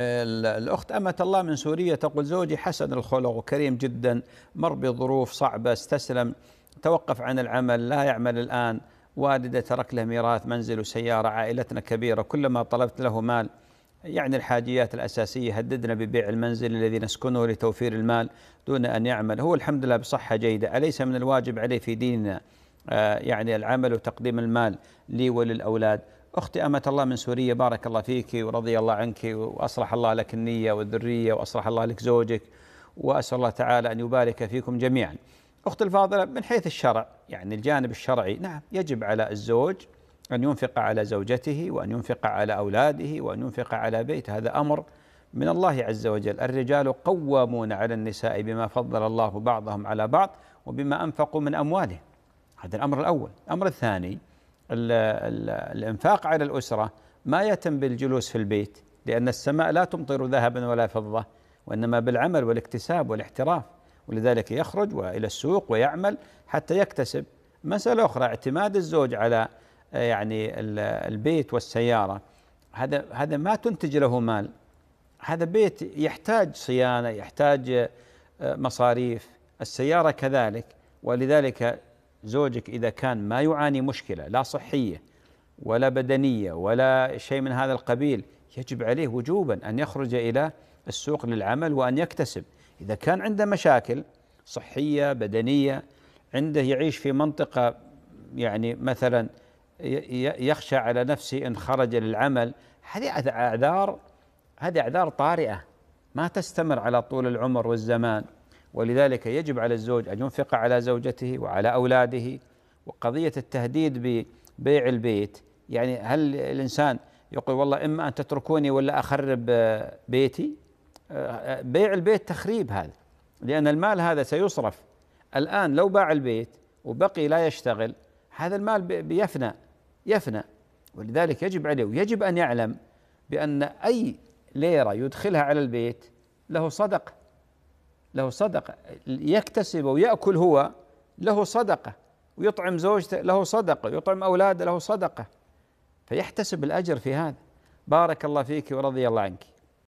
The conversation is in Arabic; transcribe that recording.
الأخت أمة الله من سوريا تقول زوجي حسن الخلق وكريم جدا مر بظروف صعبة استسلم توقف عن العمل لا يعمل الآن والده ترك له ميراث منزل وسياره عائلتنا كبيره كلما طلبت له مال يعني الحاجيات الاساسيه هددنا ببيع المنزل الذي نسكنه لتوفير المال دون ان يعمل هو الحمد لله بصحه جيده اليس من الواجب عليه في ديننا آه، يعني العمل وتقديم المال لي وللاولاد أختي أمة الله من سوريا بارك الله فيك ورضي الله عنك وأصلح الله لك النية والذرية وأصلح الله لك زوجك وأسأل الله تعالى أن يبارك فيكم جميعا أختي الفاضلة من حيث الشرع يعني الجانب الشرعي نعم يجب على الزوج أن ينفق على زوجته وأن ينفق على أولاده وأن ينفق على بيته هذا أمر من الله عز وجل الرجال قوامون على النساء بما فضل الله بعضهم على بعض وبما أنفقوا من أموالهم هذا الأمر الأول الأمر الثاني الإنفاق على الأسرة ما يتم بالجلوس في البيت لأن السماء لا تمطر ذهبا ولا فضة وإنما بالعمل والاكتساب والاحتراف ولذلك يخرج وإلى السوق ويعمل حتى يكتسب مسألة أخرى اعتماد الزوج على آه، يعني البيت والسيارة هذا هذا ما تنتج له مال هذا بيت يحتاج صيانة يحتاج آه، مصاريف السيارة كذلك ولذلك زوجك إذا كان ما يعاني مشكلة لا صحية ولا بدنية ولا شيء من هذا القبيل يجب عليه وجوبا أن يخرج إلى السوق للعمل وأن يكتسب إذا كان عنده مشاكل صحية بدنية عنده يعيش في منطقة يعني مثلا يخشى على نفسه إن خرج للعمل هذه أعذار هذه أعذار طارئة ما تستمر على طول العمر والزمان ولذلك يجب على الزوج أن ينفق على زوجته وعلى أولاده وقضية التهديد ببيع البيت يعني هل الإنسان يقول والله إما أن تتركوني ولا أخرب آه، بيتي آه، آه، بيع البيت تخريب هذا لأن المال هذا سيصرف الآن لو باع البيت وبقي لا يشتغل هذا المال بيفنى يفنى ولذلك يجب عليه ويجب أن يعلم بأن أي ليرة يدخلها على البيت له صدقه له صدقة يكتسب ويأكل هو له صدقة ويطعم زوجته له صدقة ويطعم أولاده له صدقة فيحتسب الأجر في هذا بارك الله فيك ورضي الله عنك